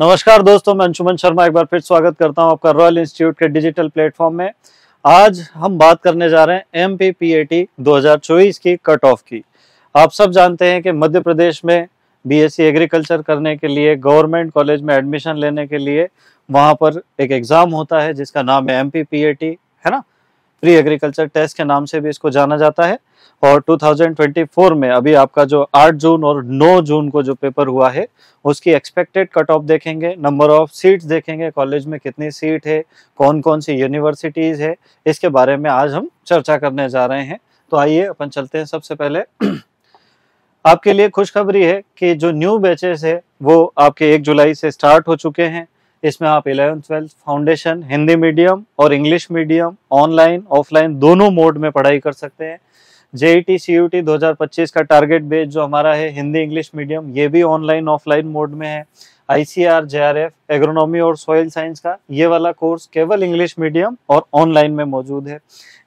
नमस्कार दोस्तों मैं अंशुमन शर्मा एक बार फिर स्वागत करता हूं आपका रॉयल इंस्टीट्यूट के डिजिटल प्लेटफॉर्म में आज हम बात करने जा रहे हैं M P P A T दो की कट ऑफ की आप सब जानते हैं कि मध्य प्रदेश में बी एस सी एग्रीकल्चर करने के लिए गवर्नमेंट कॉलेज में एडमिशन लेने के लिए वहां पर एक एग्ज़ाम होता है जिसका नाम है M P P A T है ना प्री एग्रीकल्चर टेस्ट के नाम से भी इसको जाना जाता है और 2024 में अभी आपका जो 8 जून और 9 जून को जो पेपर हुआ है उसकी एक्सपेक्टेड कट ऑफ देखेंगे नंबर ऑफ सीट्स देखेंगे कॉलेज में कितनी सीट है कौन कौन सी यूनिवर्सिटीज़ है इसके बारे में आज हम चर्चा करने जा रहे हैं तो आइए अपन चलते हैं सबसे पहले आपके लिए खुशखबरी है कि जो न्यू बैचेस है वो आपके एक जुलाई से स्टार्ट हो चुके हैं इसमें आप eleven twelfth foundation Hindi medium और इंग्लिश मीडियम ऑनलाइन ऑफलाइन दोनों मोड में पढ़ाई कर सकते हैं जेईटी सीयूटी 2025 का टारगेट बेस जो हमारा है हिंदी इंग्लिश मीडियम ये भी ऑनलाइन ऑफलाइन मोड में है आईसीआर एफ एग्रोनॉमी और सॉइल साइंस का ये वाला कोर्स केवल इंग्लिश मीडियम और ऑनलाइन में मौजूद है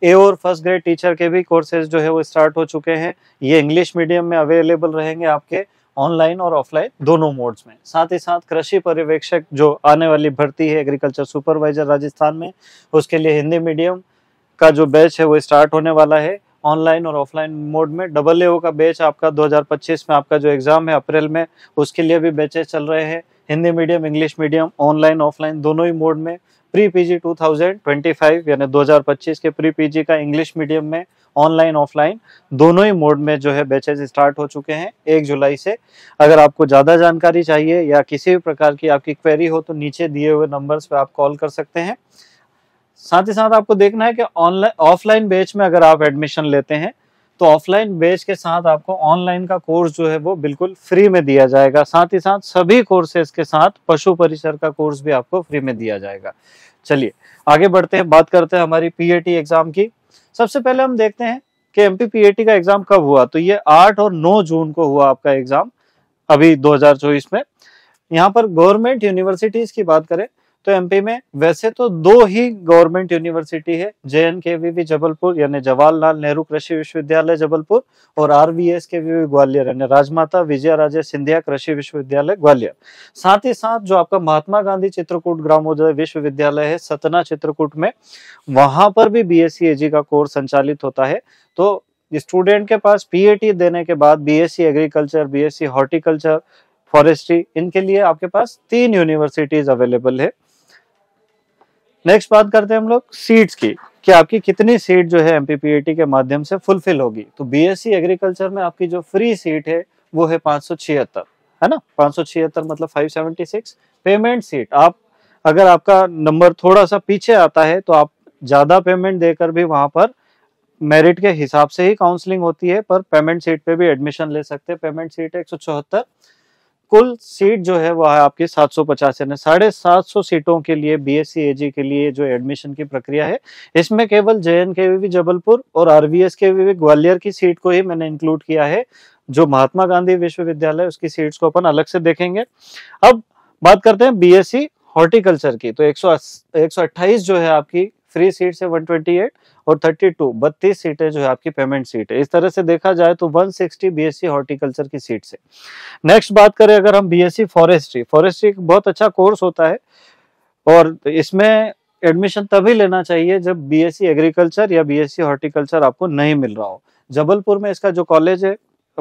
ए और फर्स्ट ग्रेड टीचर के भी कोर्सेज जो है वो स्टार्ट हो चुके हैं ये इंग्लिश मीडियम में अवेलेबल रहेंगे आपके ऑनलाइन और ऑफलाइन दोनों मोड्स में साथ ही साथ कृषि पर्यवेक्षक जो आने वाली भर्ती है एग्रीकल्चर सुपरवाइजर राजस्थान में उसके लिए हिंदी मीडियम का जो बैच है वो स्टार्ट होने वाला है ऑनलाइन और ऑफलाइन मोड में डबल ए का बैच आपका 2025 में आपका जो एग्ज़ाम है अप्रैल में उसके लिए भी बैचेस चल रहे हैं Hindi medium English medium online offline दोनों ही मोड में प्री पीजी 2025 यानी 2025 के प्री पीजी का इंग्लिश मीडियम में ऑनलाइन ऑफलाइन दोनों ही मोड में जो है बैचेज स्टार्ट हो चुके हैं एक जुलाई से अगर आपको ज़्यादा जानकारी चाहिए या किसी भी प्रकार की आपकी क्वेरी हो तो नीचे दिए हुए नंबर्स पर आप कॉल कर सकते हैं साथ ही साथ आपको देखना है कि ऑनलाइन ऑफलाइन बैच में अगर आप एडमिशन लेते हैं तो ऑफलाइन बेच के साथ आपको ऑनलाइन का कोर्स जो है वो बिल्कुल फ्री में दिया जाएगा साथ ही साथ सभी कोर्सेज के साथ पशु परिसर का कोर्स भी आपको फ्री में दिया जाएगा चलिए आगे बढ़ते हैं बात करते हैं हमारी पीएटी एग्जाम की सबसे पहले हम देखते हैं कि एमपी पीएटी का एग्जाम कब हुआ तो ये आठ और नौ जून को हुआ आपका एग्जाम अभी दो में यहाँ पर गवर्नमेंट यूनिवर्सिटीज की बात करें तो एमपी में वैसे तो दो ही गवर्नमेंट यूनिवर्सिटी है जे एन जबलपुर यानी जवाहरलाल नेहरू कृषि विश्वविद्यालय जबलपुर और R V S K V Gwalior यानी राजमाता विजय राजे सिंधिया कृषि विश्वविद्यालय ग्वालियर साथ ही साथ जो आपका महात्मा गांधी चित्रकूट ग्रामोदय विश्वविद्यालय है सतना चित्रकूट में वहां पर भी बी एस e का कोर्स संचालित होता है तो स्टूडेंट के पास पीएटी देने के बाद C agriculture C horticulture forestry इनके लिए आपके पास तीन यूनिवर्सिटीज अवेलेबल है नेक्स्ट बात करते हैं हम लोग सीट्स की कि आपकी कितनी सीट जो है एमपीपीएटी के माध्यम से फुलफिल होगी तो बीएससी एग्रीकल्चर e में आपकी जो फ्री सीट है वो है पांच है ना पांच मतलब 576 पेमेंट सीट आप अगर आपका नंबर थोड़ा सा पीछे आता है तो आप ज़्यादा पेमेंट देकर भी वहां पर मेरिट के हिसाब से ही काउंसलिंग होती है पर पेमेंट सीट पे भी एडमिशन ले सकते हैं पेमेंट सीट है एक कुल सीट जो है वह है आपकी 750 यानी साढ़े सात सौ सीटों के लिए बीएससी एजी के लिए जो एडमिशन की प्रक्रिया है इसमें केवल जे एन जबलपुर और आरवीएस के वी ग्वालियर की सीट को ही मैंने इंक्लूड किया है जो महात्मा गांधी विश्वविद्यालय उसकी सीट्स को अपन अलग से देखेंगे अब बात करते हैं बीएससी हॉर्टिकल्चर की तो एक सौ जो है आपकी फ्री सीट है वन और 32 बत्तीस सीटें जो है आपकी पेमेंट सीट है इस तरह से देखा जाए तो 160 सिक्सटी बीएससी हॉर्टिकल्चर की सीट से नेक्स्ट बात करें अगर हम बीएससी फॉरेस्ट्री फॉरेस्ट्री एक बहुत अच्छा कोर्स होता है और इसमें एडमिशन तभी लेना चाहिए जब बीएससी एग्रीकल्चर e या बीएससी हॉर्टिकल्चर e आपको नहीं मिल रहा हो जबलपुर में इसका जो कॉलेज है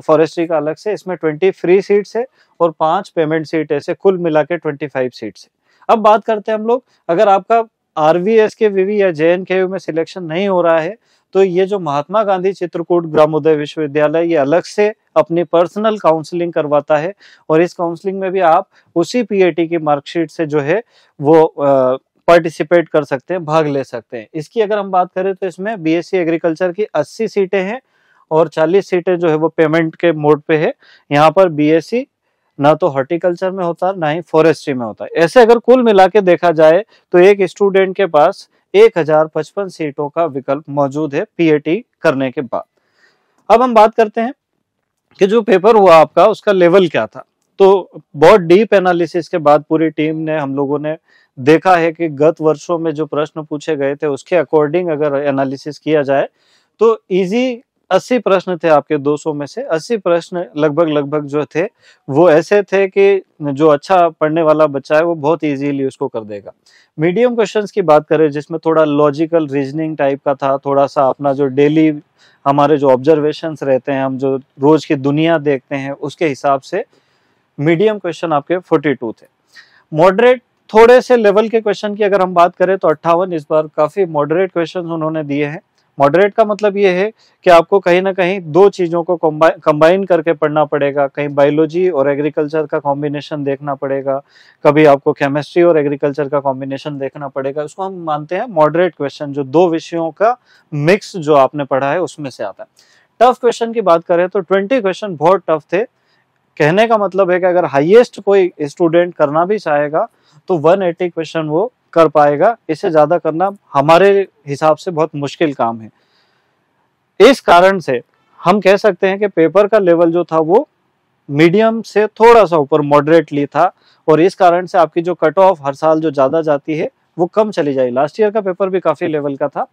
फॉरेस्ट्री का अलग से इसमें ट्वेंटी फ्री सीट्स है और पांच पेमेंट सीट ऐसे कुल मिला के ट्वेंटी फाइव सीट्स है अब बात करते हैं हम लोग अगर आपका आरवीएस के वीवी या जे में सिलेक्शन नहीं हो रहा है तो ये जो महात्मा गांधी चित्रकूट ग्रामोदय विश्वविद्यालय ये अलग से अपनी पर्सनल काउंसलिंग करवाता है और इस काउंसलिंग में भी आप उसी पीएटी की मार्कशीट से जो है वो पार्टिसिपेट कर सकते हैं भाग ले सकते हैं इसकी अगर हम बात करें तो इसमें बीएससी एग्रीकल्चर e की 80 सीटें हैं और 40 सीटें जो है वो पेमेंट के मोड पे है यहाँ पर बीएससी ना तो हॉर्टिकल्चर में होता है ना ही फॉरेस्ट्री में होता है ऐसे अगर कुल मिला के देखा जाए तो एक स्टूडेंट के पास एक हजार पचपन सीटों का विकल्प मौजूद है पीएटी करने के बाद अब हम बात करते हैं कि जो पेपर हुआ आपका उसका लेवल क्या था तो बहुत डीप एनालिसिस के बाद पूरी टीम ने हम लोगों ने देखा है कि गत वर्षों में जो प्रश्न पूछे गए थे उसके अकॉर्डिंग अगर एनालिसिस किया जाए तो इजी अस्सी प्रश्न थे आपके 200 में से अस्सी प्रश्न लगभग लगभग जो थे वो ऐसे थे कि जो अच्छा पढ़ने वाला बच्चा है वो बहुत इजीली उसको कर देगा मीडियम क्वेश्चंस की बात करें जिसमें थोड़ा लॉजिकल रीजनिंग टाइप का था थोड़ा सा अपना जो डेली हमारे जो ऑब्जर्वेशन रहते हैं हम जो रोज की दुनिया देखते हैं उसके हिसाब से मीडियम क्वेश्चन आपके फोर्टी थे मॉडरेट थोड़े से लेवल के क्वेश्चन की अगर हम बात करें तो अट्ठावन इस बार काफी मॉडरेट क्वेश्चन उन्होंने दिए हैं मॉडरेट का मतलब ये है कि आपको कहीं ना कहीं दो चीज़ों को कंबाइन करके पढ़ना पड़ेगा कहीं बायोलॉजी और एग्रीकल्चर का कॉम्बिनेशन देखना पड़ेगा कभी आपको केमिस्ट्री और एग्रीकल्चर का कॉम्बिनेशन देखना पड़ेगा उसको हम मानते हैं मॉडरेट क्वेश्चन जो दो विषयों का मिक्स जो आपने पढ़ा है उसमें से आता है टफ क्वेश्चन की बात करें तो ट्वेंटी क्वेश्चन बहुत टफ थे कहने का मतलब है कि अगर हाईएस्ट कोई स्टूडेंट करना भी चाहेगा तो 180 क्वेश्चन वो कर पाएगा इससे ज़्यादा करना हमारे हिसाब से बहुत मुश्किल काम है इस कारण से हम कह सकते हैं कि पेपर का लेवल जो था वो मीडियम से थोड़ा सा ऊपर मॉडरेटली था और इस कारण से आपकी जो कट ऑफ हर साल जो ज़्यादा जाती है वो कम चली जाए लास्ट ईयर का पेपर भी काफी लेवल का था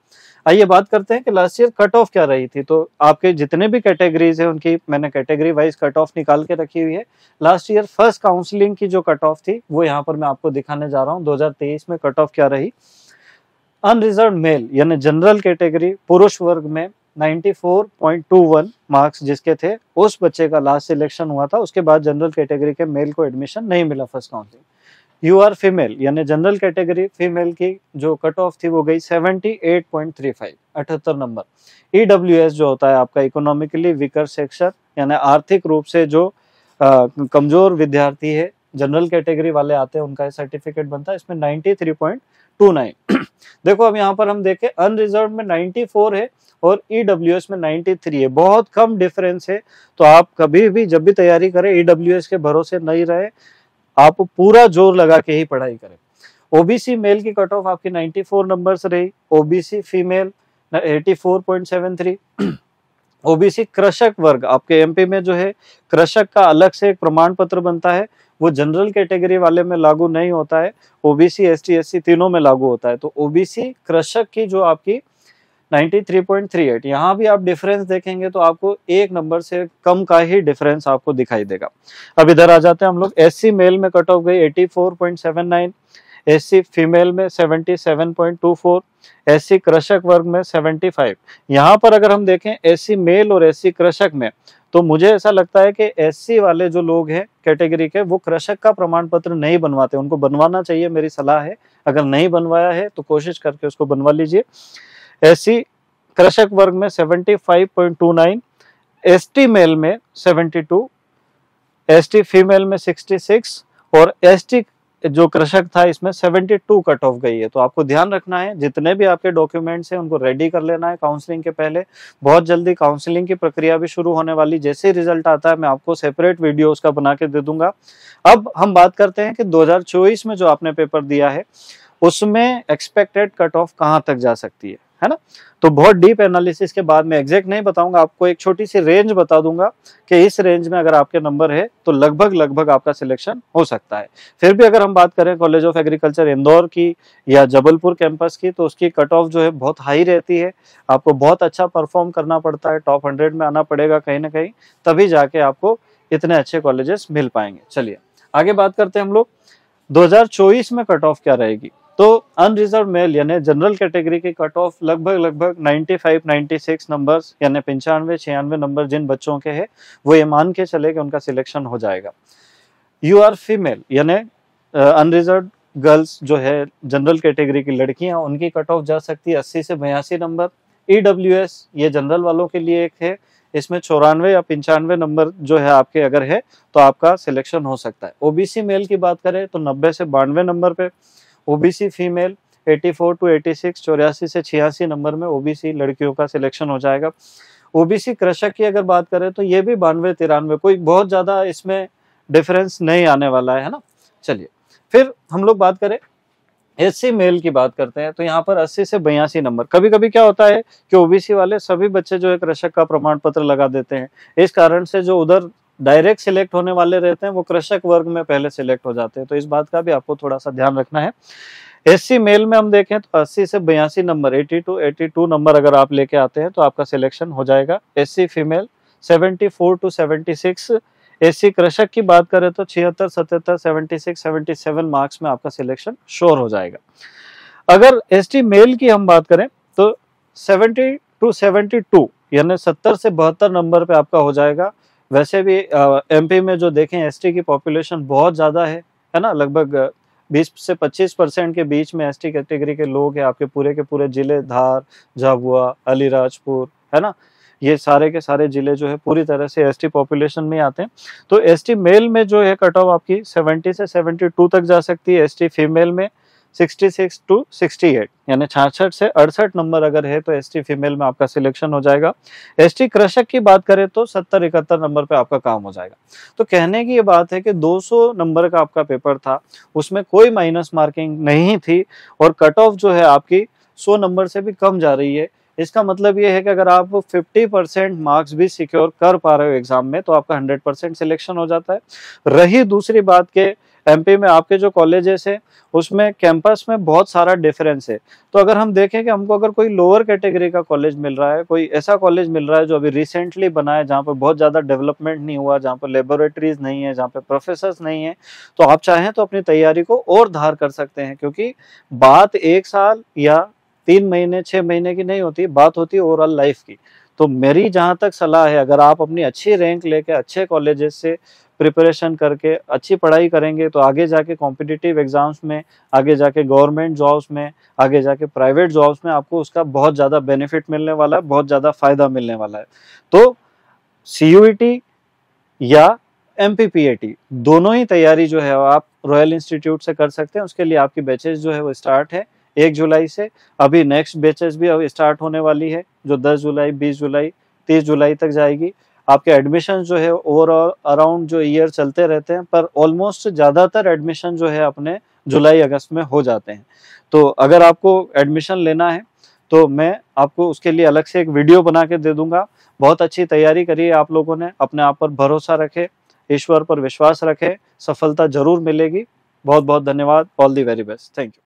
आइए बात करते हैं कि लास्ट ईयर कट ऑफ क्या रही थी तो आपके जितने भी कैटेगरीज है उनकी मैंने कैटेगरी वाइज कट ऑफ निकाल के रखी हुई है लास्ट ईयर फर्स्ट काउंसलिंग की जो कट ऑफ थी वो यहाँ पर मैं आपको दिखाने जा रहा हूँ दो में कट ऑफ क्या रही अनरिजर्व मेल यानी जनरल कैटेगरी पुरुष वर्ग में 94.21 मार्क्स जिसके थे उस बच्चे का लास्ट सिलेक्शन हुआ था उसके बाद जनरल कैटेगरी के मेल को एडमिशन नहीं मिला first counselling U R female यानी जनरल कैटेगरी फीमेल की जो कट ऑफ थी वो गई 78.35 अठहत्तर नंबर ईडब्ल्यूएस e जो होता है आपका इकोनॉमिकली वीकर सेक्शन यानी आर्थिक रूप से जो आ, कमजोर विद्यार्थी है जनरल कैटेगरी वाले आते हैं उनका सर्टिफिकेट बनता है इसमें 93.29 देखो अब यहाँ पर हम देखें अनरिजर्व में 94 है और ई e में 93 है बहुत कम डिफरेंस है तो आप कभी भी जब भी तैयारी करें ई e के भरोसे नहीं रहे आप पूरा जोर लगा के ही पढ़ाई करें ओबीसी मेल की कट ऑफ आपकी 94 नंबर्स रही ओबीसी फीमेल 84.73 ओबीसी कृषक वर्ग आपके एमपी में जो है कृषक का अलग से एक प्रमाण पत्र बनता है वो जनरल कैटेगरी वाले में लागू नहीं होता है ओबीसी एस टी तीनों में लागू होता है तो ओबीसी कृषक की जो आपकी 93.38 यहां भी आप डिफरेंस देखेंगे तो आपको एक नंबर से कम का ही डिफरेंस आपको दिखाई देगा अब इधर आ जाते हैं हम लोग एस मेल में कट ऑफ गई 84.79 एससी फीमेल में 77.24 एससी कृषक वर्ग में 75 फाइव यहाँ पर अगर हम देखें एस मेल और एस कृषक में तो मुझे ऐसा लगता है कि एस वाले जो लोग हैं कैटेगरी के वो कृषक का प्रमाण पत्र नहीं बनवाते उनको बनवाना चाहिए मेरी सलाह है अगर नहीं बनवाया है तो कोशिश करके उसको बनवा लीजिए एससी कृषक वर्ग में 75.29 एसटी मेल में 72 एसटी फीमेल में 66 और एसटी जो कृषक था इसमें 72 कट ऑफ गई है तो आपको ध्यान रखना है जितने भी आपके डॉक्यूमेंट्स हैं उनको रेडी कर लेना है काउंसलिंग के पहले बहुत जल्दी काउंसलिंग की प्रक्रिया भी शुरू होने वाली जैसे रिजल्ट आता है मैं आपको सेपरेट वीडियो उसका बना के दे दूंगा अब हम बात करते हैं कि दो में जो आपने पेपर दिया है उसमें एक्सपेक्टेड कट ऑफ कहाँ तक जा सकती है है ना तो बहुत डीप एनालिसिस के बाद में एग्जैक्ट नहीं बताऊंगा आपको एक छोटी सी रेंज बता दूंगा कि इस रेंज में अगर आपके नंबर है तो लगभग लगभग आपका सिलेक्शन हो सकता है फिर भी अगर हम बात करें कॉलेज ऑफ एग्रीकल्चर इंदौर की या जबलपुर कैंपस की तो उसकी कट ऑफ जो है बहुत हाई रहती है आपको बहुत अच्छा परफॉर्म करना पड़ता है टॉप हंड्रेड में आना पड़ेगा कहीं ना कहीं तभी जाके आपको इतने अच्छे कॉलेजेस मिल पाएंगे चलिए आगे बात करते हैं हम लोग दो में कट ऑफ क्या रहेगी तो अनरिजर्व मेल यानी जनरल कैटेगरी के कट ऑफ लगभग लगभग 95 96 नंबर्स यानी पंचानवे छियानवे नंबर जिन बच्चों के हैं वो ये मान के चले कि उनका सिलेक्शन हो जाएगा यू आर फीमेल यानी अनरिजर्व uh, गर्ल्स जो है जनरल कैटेगरी की लड़कियां उनकी कट ऑफ जा सकती है अस्सी से बयासी नंबर ई e ये जनरल वालों के लिए एक है इसमें चौरानवे या पंचानवे नंबर जो है आपके अगर है तो आपका सिलेक्शन हो सकता है ओबीसी मेल की बात करें तो नब्बे से बानवे नंबर पे ओबीसी फीमेल 84 टू 86 चौरासी से छियासी नंबर में ओबीसी लड़कियों का सिलेक्शन हो जाएगा ओबीसी कृषक की अगर बात करें तो ये भी बानवे तिरानवे कोई बहुत ज़्यादा इसमें डिफरेंस नहीं आने वाला है ना चलिए फिर हम लोग बात करें एससी मेल की बात करते हैं तो यहाँ पर 80 से बयासी नंबर कभी कभी क्या होता है कि ओबीसी वाले सभी बच्चे जो है कृषक का प्रमाण पत्र लगा देते हैं इस कारण से जो उधर डायरेक्ट सिलेक्ट होने वाले रहते हैं वो कृषक वर्ग में पहले सिलेक्ट हो जाते हैं तो इस बात का भी आपको थोड़ा सा ध्यान रखना है एससी मेल में हम देखें तो 80 से बयासी नंबर 82 82 नंबर अगर आप लेके आते हैं तो आपका सिलेक्शन हो जाएगा एससी फीमेल 74 टू 76 एससी कृषक की बात करें तो 76 77 76 77 मार्क्स में आपका सिलेक्शन श्योर हो जाएगा अगर एसटी मेल की हम बात करें तो 70 टू 72 यानी 70 से बहत्तर नंबर पे आपका हो जाएगा वैसे भी एमपी में जो देखें एसटी की पॉपुलेशन बहुत ज़्यादा है है ना लगभग 20 से 25 परसेंट के बीच में एसटी कैटेगरी के लोग हैं आपके पूरे के पूरे जिले धार झाबुआ अलीराजपुर है ना ये सारे के सारे जिले जो है पूरी तरह से एसटी पॉपुलेशन में आते हैं तो एसटी मेल में जो है कट ऑफ आपकी 70 से 72 तक जा सकती है एसटी फीमेल में 66 टू 68 यानी छाछठ से अड़सठ नंबर अगर है तो एसटी फीमेल में आपका सिलेक्शन हो जाएगा एसटी की बात करें तो 70 इकहत्तर नंबर पे आपका काम हो जाएगा तो कहने की ये बात है कि 200 नंबर का आपका पेपर था उसमें कोई माइनस मार्किंग नहीं थी और कट ऑफ जो है आपकी 100 नंबर से भी कम जा रही है इसका मतलब ये है कि अगर आप 50 परसेंट मार्क्स भी सिक्योर कर पा रहे हो एग्जाम में तो आपका 100 परसेंट सिलेक्शन हो जाता है रही दूसरी बात के एमपी में आपके जो कॉलेजेस है उसमें कैंपस में बहुत सारा डिफरेंस है तो अगर हम देखें कि हमको अगर कोई लोअर कैटेगरी का कॉलेज मिल रहा है कोई ऐसा कॉलेज मिल रहा है जो अभी रिसेंटली बना है जहाँ पर बहुत ज़्यादा डेवलपमेंट नहीं हुआ जहाँ पर लेबोरेटरीज नहीं है जहाँ पर प्रोफेसर नहीं है तो आप चाहें तो अपनी तैयारी को और धार कर सकते हैं क्योंकि बात एक साल या तीन महीने छः महीने की नहीं होती बात होती ओवरऑल लाइफ की तो मेरी जहाँ तक सलाह है अगर आप अपनी अच्छी रैंक लेके अच्छे कॉलेजेस से प्रिपरेशन करके अच्छी पढ़ाई करेंगे तो आगे जाके कॉम्पिटिटिव एग्जाम्स में आगे जाके गवर्नमेंट जॉब्स में आगे जाके प्राइवेट जॉब्स में आपको उसका बहुत ज़्यादा बेनिफिट मिलने वाला है बहुत ज़्यादा फ़ायदा मिलने वाला है तो सी e या एम दोनों ही तैयारी जो है आप रॉयल इंस्टीट्यूट से कर सकते हैं उसके लिए आपकी बैचेज जो है वो स्टार्ट है एक जुलाई से अभी नेक्स्ट बेचेस भी अभी स्टार्ट होने वाली है जो 10 जुलाई 20 जुलाई 30 जुलाई तक जाएगी आपके एडमिशन जो है ओवरऑल अराउंड जो ईयर चलते रहते हैं पर ऑलमोस्ट ज़्यादातर एडमिशन जो है अपने जुलाई अगस्त में हो जाते हैं तो अगर आपको एडमिशन लेना है तो मैं आपको उसके लिए अलग से एक वीडियो बना के दे दूंगा बहुत अच्छी तैयारी करिए आप लोगों ने अपने आप पर भरोसा रखे ईश्वर पर विश्वास रखे सफलता जरूर मिलेगी बहुत बहुत धन्यवाद all the very best thank you